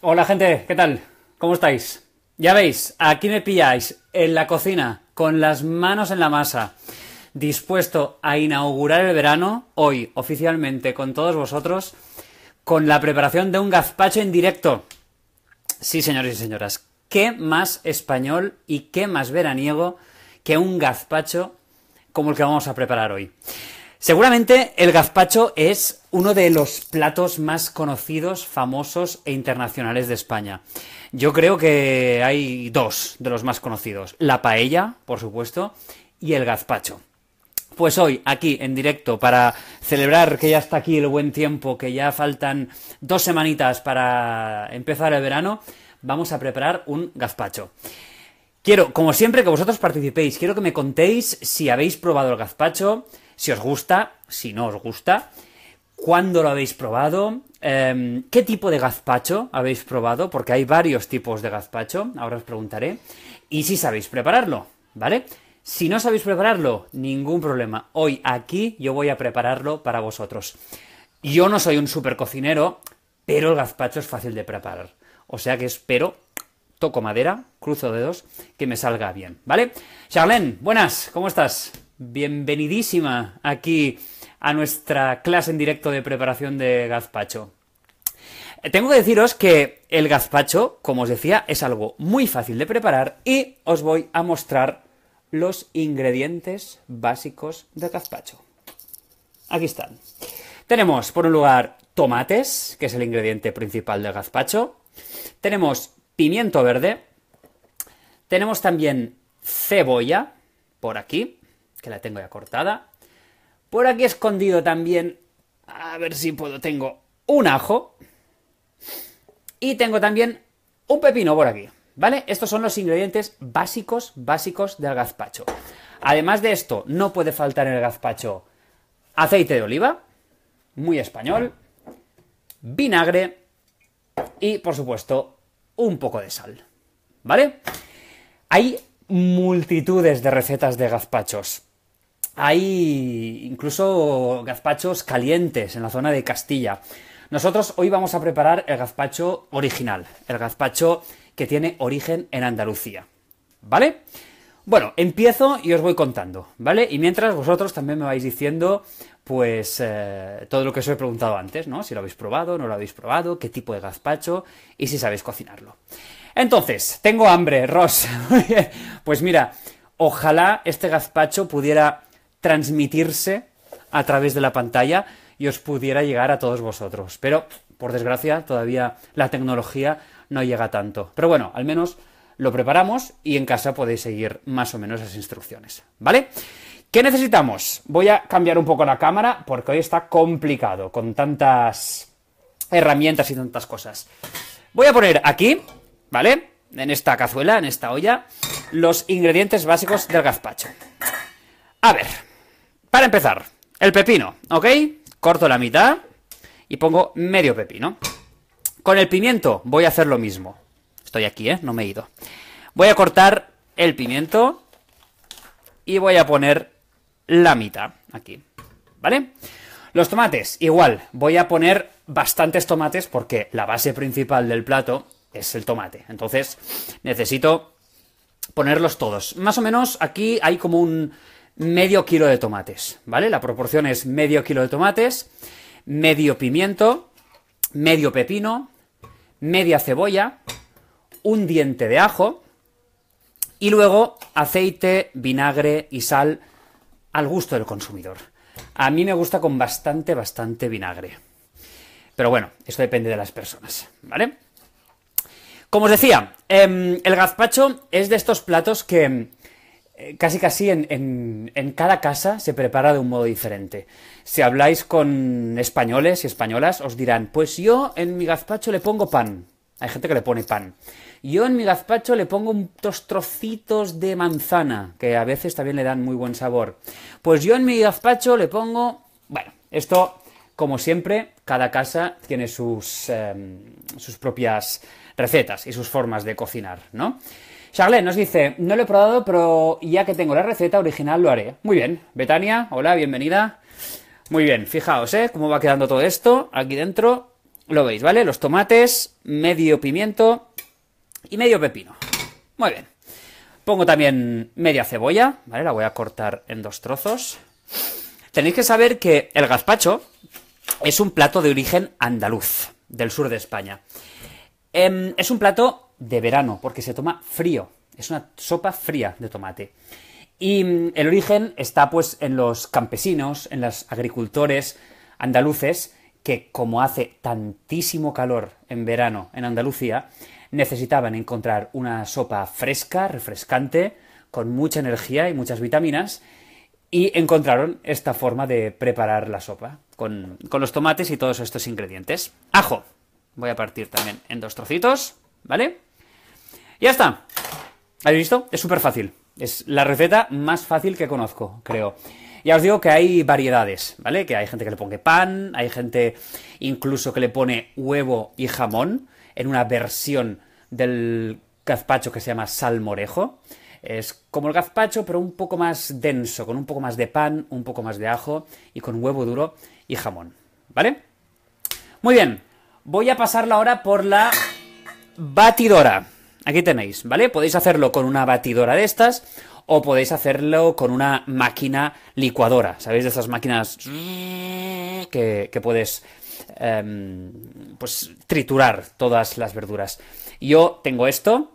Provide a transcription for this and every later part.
Hola gente, ¿qué tal? ¿Cómo estáis? Ya veis, aquí me pilláis en la cocina, con las manos en la masa, dispuesto a inaugurar el verano hoy oficialmente con todos vosotros, con la preparación de un gazpacho en directo. Sí, señores y señoras, ¿qué más español y qué más veraniego que un gazpacho como el que vamos a preparar hoy? Seguramente el gazpacho es uno de los platos más conocidos, famosos e internacionales de España. Yo creo que hay dos de los más conocidos. La paella, por supuesto, y el gazpacho. Pues hoy, aquí, en directo, para celebrar que ya está aquí el buen tiempo, que ya faltan dos semanitas para empezar el verano, vamos a preparar un gazpacho. Quiero, como siempre, que vosotros participéis. Quiero que me contéis si habéis probado el gazpacho, si os gusta, si no os gusta, cuándo lo habéis probado, em, qué tipo de gazpacho habéis probado, porque hay varios tipos de gazpacho, ahora os preguntaré, y si sabéis prepararlo, ¿vale? Si no sabéis prepararlo, ningún problema. Hoy aquí yo voy a prepararlo para vosotros. Yo no soy un super cocinero, pero el gazpacho es fácil de preparar. O sea que espero, toco madera, cruzo dedos, que me salga bien, ¿vale? Charlene, buenas, ¿cómo estás? bienvenidísima aquí a nuestra clase en directo de preparación de gazpacho. Eh, tengo que deciros que el gazpacho, como os decía, es algo muy fácil de preparar y os voy a mostrar los ingredientes básicos del gazpacho. Aquí están. Tenemos, por un lugar, tomates, que es el ingrediente principal del gazpacho. Tenemos pimiento verde. Tenemos también cebolla, por aquí que la tengo ya cortada. Por aquí escondido también, a ver si puedo, tengo un ajo. Y tengo también un pepino por aquí, ¿vale? Estos son los ingredientes básicos, básicos del gazpacho. Además de esto, no puede faltar en el gazpacho aceite de oliva, muy español, vinagre y, por supuesto, un poco de sal, ¿vale? Hay multitudes de recetas de gazpachos hay incluso gazpachos calientes en la zona de Castilla. Nosotros hoy vamos a preparar el gazpacho original, el gazpacho que tiene origen en Andalucía. ¿Vale? Bueno, empiezo y os voy contando, ¿vale? Y mientras vosotros también me vais diciendo, pues, eh, todo lo que os he preguntado antes, ¿no? Si lo habéis probado, no lo habéis probado, qué tipo de gazpacho y si sabéis cocinarlo. Entonces, tengo hambre, Ross. pues mira, ojalá este gazpacho pudiera transmitirse a través de la pantalla y os pudiera llegar a todos vosotros. Pero, por desgracia, todavía la tecnología no llega tanto. Pero bueno, al menos lo preparamos y en casa podéis seguir más o menos las instrucciones. ¿Vale? ¿Qué necesitamos? Voy a cambiar un poco la cámara porque hoy está complicado con tantas herramientas y tantas cosas. Voy a poner aquí, ¿vale? En esta cazuela, en esta olla, los ingredientes básicos del gazpacho. A ver, para empezar, el pepino, ¿ok? Corto la mitad y pongo medio pepino. Con el pimiento voy a hacer lo mismo. Estoy aquí, ¿eh? No me he ido. Voy a cortar el pimiento y voy a poner la mitad aquí, ¿vale? Los tomates, igual, voy a poner bastantes tomates porque la base principal del plato es el tomate. Entonces, necesito ponerlos todos. Más o menos aquí hay como un medio kilo de tomates, ¿vale? La proporción es medio kilo de tomates, medio pimiento, medio pepino, media cebolla, un diente de ajo y luego aceite, vinagre y sal al gusto del consumidor. A mí me gusta con bastante, bastante vinagre. Pero bueno, esto depende de las personas, ¿vale? Como os decía, em, el gazpacho es de estos platos que eh, casi casi en, cada casa se prepara de un modo diferente. Si habláis con españoles y españolas, os dirán, pues yo en mi gazpacho le pongo pan. Hay gente que le pone pan. Yo en mi gazpacho le pongo unos trocitos de manzana, que a veces también le dan muy buen sabor. Pues yo en mi gazpacho le pongo... Bueno, esto, como siempre, cada casa tiene sus, em, sus propias recetas y sus formas de cocinar, ¿no? Charlene nos dice, no lo he probado, pero ya que tengo la receta original lo haré. Muy bien. Betania, hola, bienvenida. Muy bien, fijaos, ¿eh? Cómo va quedando todo esto aquí dentro. Lo veis, ¿vale? Los tomates, medio pimiento y medio pepino. Muy bien. Pongo también media cebolla, ¿vale? La voy a cortar en dos trozos. Tenéis que saber que el gazpacho es un plato de origen andaluz, del sur de España. Em, es un plato de verano, porque se toma frío. Es una sopa fría de tomate. Y mm, el origen está pues en los campesinos, en los agricultores andaluces, que como hace tantísimo calor en verano en Andalucía, necesitaban encontrar una sopa fresca, refrescante, con mucha energía y muchas vitaminas, y encontraron esta forma de preparar la sopa, con, con los tomates y todos estos ingredientes. Ajo. Voy a partir también en dos trocitos, ¿vale? Ya está. ¿Habéis visto? Es súper fácil. Es la receta más fácil que conozco, creo. Ya os digo que hay variedades, ¿vale? Que hay gente que le pone pan, hay gente incluso que le pone huevo y jamón en una versión del gazpacho que se llama salmorejo. Es como el gazpacho, pero un poco más denso, con un poco más de pan, un poco más de ajo y con huevo duro y jamón. ¿Vale? Muy bien, voy a pasarla ahora por la batidora. Aquí tenéis, ¿vale? Podéis hacerlo con una batidora de estas o podéis hacerlo con una máquina licuadora. ¿Sabéis de esas máquinas que, puedes em, pues triturar todas las verduras? Yo tengo esto.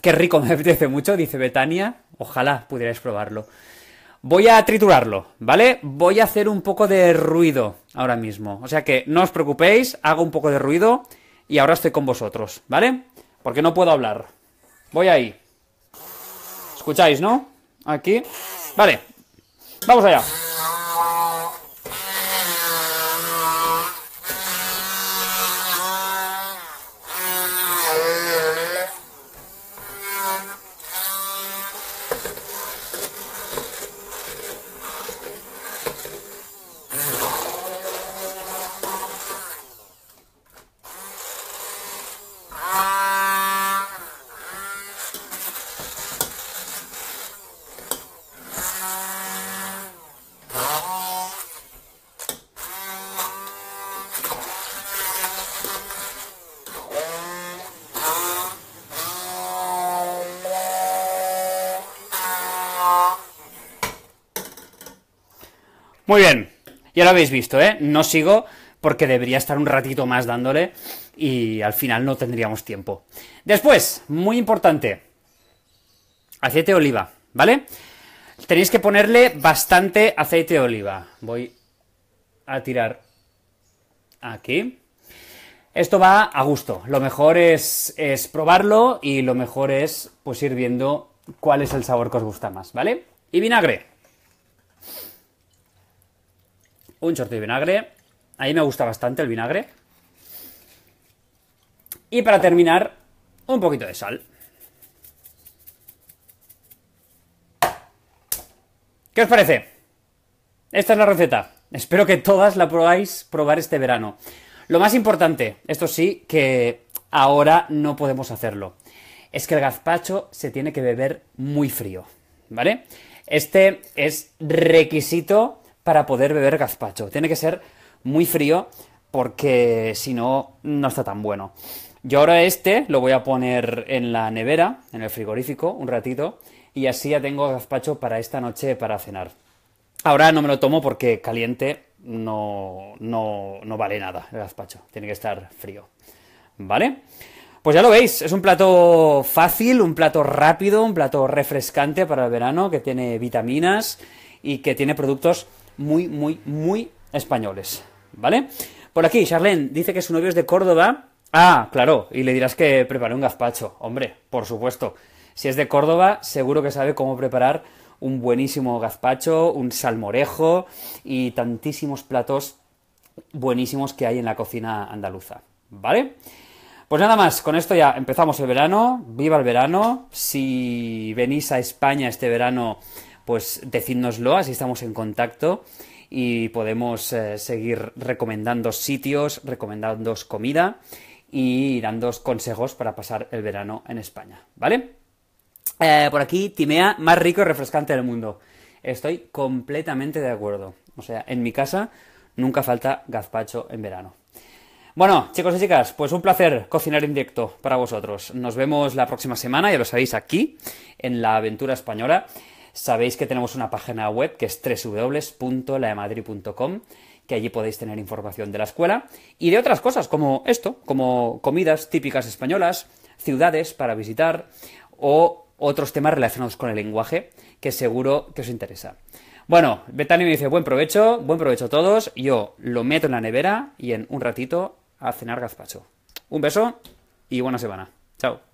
Qué rico, me apetece mucho, dice Betania. Ojalá pudierais probarlo. Voy a triturarlo, ¿vale? Voy a hacer un poco de ruido ahora mismo. O sea que no os preocupéis, hago un poco de ruido y ahora estoy con vosotros, ¿vale? Porque no puedo hablar. Voy ahí. ¿Escucháis, no? Aquí. Vale. Vamos allá. Muy bien, ya lo habéis visto, ¿eh? No sigo porque debería estar un ratito más dándole y al final no tendríamos tiempo. Después, muy importante, aceite de oliva, ¿vale? Tenéis que ponerle bastante aceite de oliva. Voy a tirar aquí. Esto va a gusto. Lo mejor es, es probarlo y lo mejor es pues ir viendo cuál es el sabor que os gusta más, ¿vale? Y vinagre. un short de vinagre. A mí me gusta bastante el vinagre. Y para terminar, un poquito de sal. ¿Qué os parece? Esta es la receta. Espero que todas la probáis probar este verano. Lo más importante, esto sí, que ahora no podemos hacerlo, es que el gazpacho se tiene que beber muy frío, ¿vale? Este es requisito para poder beber gazpacho. Tiene que ser muy frío porque si no, no está tan bueno. Yo ahora este lo voy a poner en la nevera, en el frigorífico, un ratito, y así ya tengo gazpacho para esta noche para cenar. Ahora no me lo tomo porque caliente no, no, no vale nada el gazpacho, tiene que estar frío. ¿Vale? Pues ya lo veis, es un plato fácil, un plato rápido, un plato refrescante para el verano, que tiene vitaminas y que tiene productos muy, muy, muy españoles. ¿Vale? Por aquí, Charlene dice que su novio es de Córdoba. Ah, claro, y le dirás que preparé un gazpacho. Hombre, por supuesto. Si es de Córdoba, seguro que sabe cómo preparar un buenísimo gazpacho, un salmorejo y tantísimos platos buenísimos que hay en la cocina andaluza. ¿Vale? Pues nada más, con esto ya empezamos el verano. Viva el verano. Si venís a España este verano, pues decídnoslo, así estamos en contacto y podemos eh, seguir recomendando sitios, recomendando comida y dando consejos para pasar el verano en España, ¿vale? Eh, por aquí, Timea, más rico y refrescante del mundo. Estoy completamente de acuerdo. O sea, en mi casa nunca falta gazpacho en verano. Bueno, chicos y chicas, pues un placer cocinar en directo para vosotros. Nos vemos la próxima semana, ya lo sabéis, aquí, en la aventura española. Sabéis que tenemos una página web que es www.laemadrid.com que allí podéis tener información de la escuela y de otras cosas como esto, como comidas típicas españolas, ciudades para visitar o otros temas relacionados con el lenguaje que seguro que os interesa. Bueno, Betani me dice buen provecho, buen provecho a todos, yo lo meto en la nevera y en un ratito a cenar gazpacho. Un beso y buena semana. Chao.